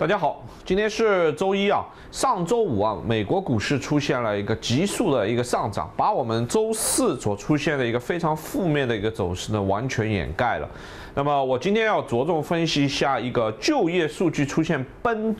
大家好，今天是周一啊。上周五啊，美国股市出现了一个急速的一个上涨，把我们周四所出现的一个非常负面的一个走势呢完全掩盖了。那么我今天要着重分析一下一个就业数据出现奔，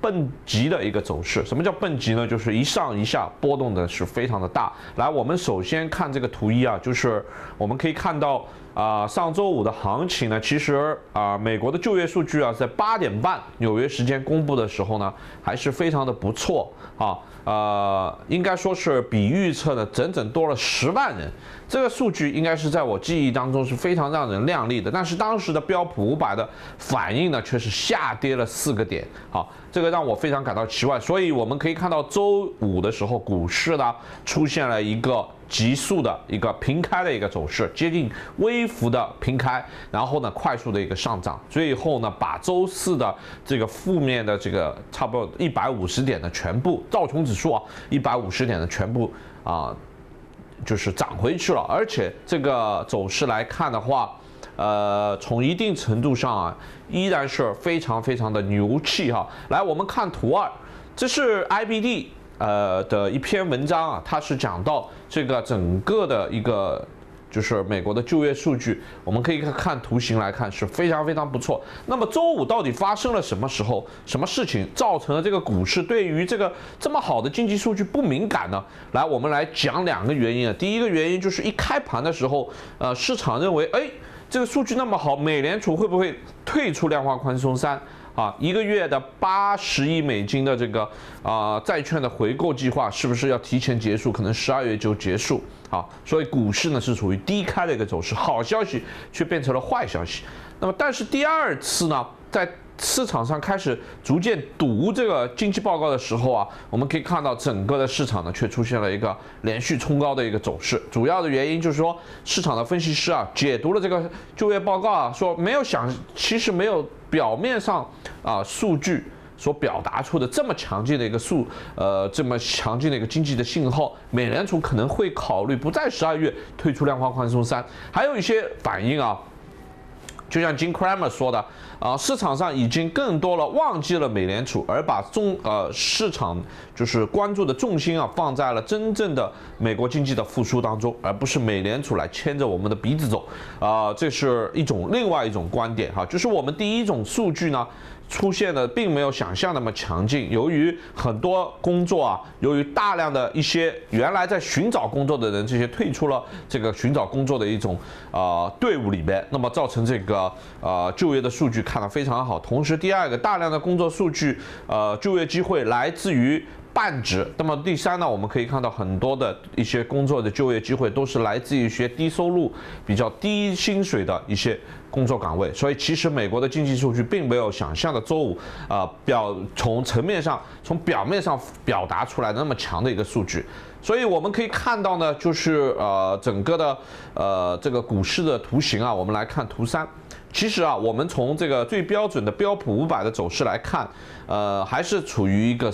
奔急的一个走势。什么叫奔急呢？就是一上一下波动的是非常的大。来，我们首先看这个图一啊，就是我们可以看到。啊，上周五的行情呢，其实啊，美国的就业数据啊，在八点半纽约时间公布的时候呢，还是非常的不错啊。呃，应该说是比预测的整整多了十万人。这个数据应该是在我记忆当中是非常让人靓丽的，但是当时的标普五百的反应呢，却是下跌了四个点啊，这个让我非常感到奇怪。所以我们可以看到周五的时候，股市呢出现了一个。急速的一个平开的一个走势，接近微幅的平开，然后呢快速的一个上涨，最后呢把周四的这个负面的这个差不多一百五十点的全部，道琼指数啊一百五十点的全部啊就是涨回去了，而且这个走势来看的话，呃从一定程度上啊依然是非常非常的牛气哈。来我们看图二，这是 IBD。呃的一篇文章啊，它是讲到这个整个的一个就是美国的就业数据，我们可以看图形来看是非常非常不错。那么周五到底发生了什么时候、什么事情，造成了这个股市对于这个这么好的经济数据不敏感呢？来，我们来讲两个原因啊。第一个原因就是一开盘的时候，呃，市场认为，哎，这个数据那么好，美联储会不会退出量化宽松三？啊，一个月的八十亿美金的这个啊债券的回购计划，是不是要提前结束？可能十二月就结束。啊，所以股市呢是处于低开的一个走势，好消息却变成了坏消息。那么，但是第二次呢？在市场上开始逐渐读这个经济报告的时候啊，我们可以看到整个的市场呢却出现了一个连续冲高的一个走势。主要的原因就是说，市场的分析师啊解读了这个就业报告啊，说没有想，其实没有表面上啊数据所表达出的这么强劲的一个数，呃，这么强劲的一个经济的信号。美联储可能会考虑不在十二月退出量化宽松三，还有一些反应啊。就像 Jim r a m e r 说的，啊，市场上已经更多了，忘记了美联储，而把重呃市场就是关注的重心啊放在了真正的美国经济的复苏当中，而不是美联储来牵着我们的鼻子走，啊，这是一种另外一种观点哈，就是我们第一种数据呢。出现的并没有想象那么强劲，由于很多工作啊，由于大量的一些原来在寻找工作的人，这些退出了这个寻找工作的一种啊队伍里边，那么造成这个啊就业的数据看得非常好。同时，第二个大量的工作数据，呃，就业机会来自于。半值。那么第三呢，我们可以看到很多的一些工作的就业机会都是来自于一些低收入、比较低薪水的一些工作岗位。所以其实美国的经济数据并没有想象的周五啊表从层面上从表面上表达出来的那么强的一个数据。所以我们可以看到呢，就是呃整个的呃这个股市的图形啊，我们来看图三。其实啊，我们从这个最标准的标普五百的走势来看，呃还是处于一个。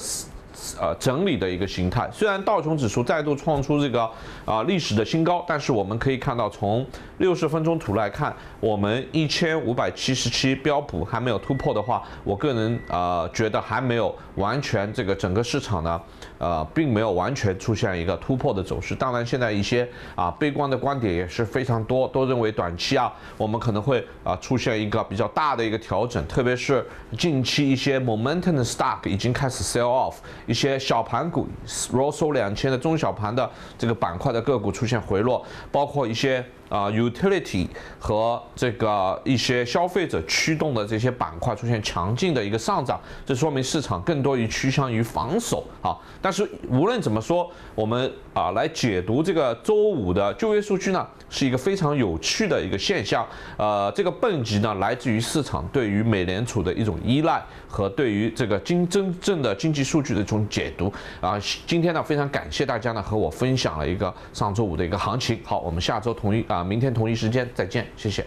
呃，整理的一个形态。虽然道琼指数再度创出这个啊历史的新高，但是我们可以看到，从六十分钟图来看，我们一千五百七十七标普还没有突破的话，我个人啊觉得还没有完全这个整个市场呢，呃，并没有完全出现一个突破的走势。当然，现在一些啊悲观的观点也是非常多，都认为短期啊我们可能会啊出现一个比较大的一个调整，特别是近期一些 momentum stock 已经开始 sell off。一些小盘股，r o s o 两千的中小盘的这个板块的个股出现回落，包括一些啊 utility 和这个一些消费者驱动的这些板块出现强劲的一个上涨，这说明市场更多于趋向于防守啊。但是无论怎么说，我们啊来解读这个周五的就业数据呢，是一个非常有趣的一个现象。呃，这个蹦极呢，来自于市场对于美联储的一种依赖和对于这个经真正的经济数据的。解读啊！今天呢，非常感谢大家呢和我分享了一个上周五的一个行情。好，我们下周同一啊，明天同一时间再见，谢谢。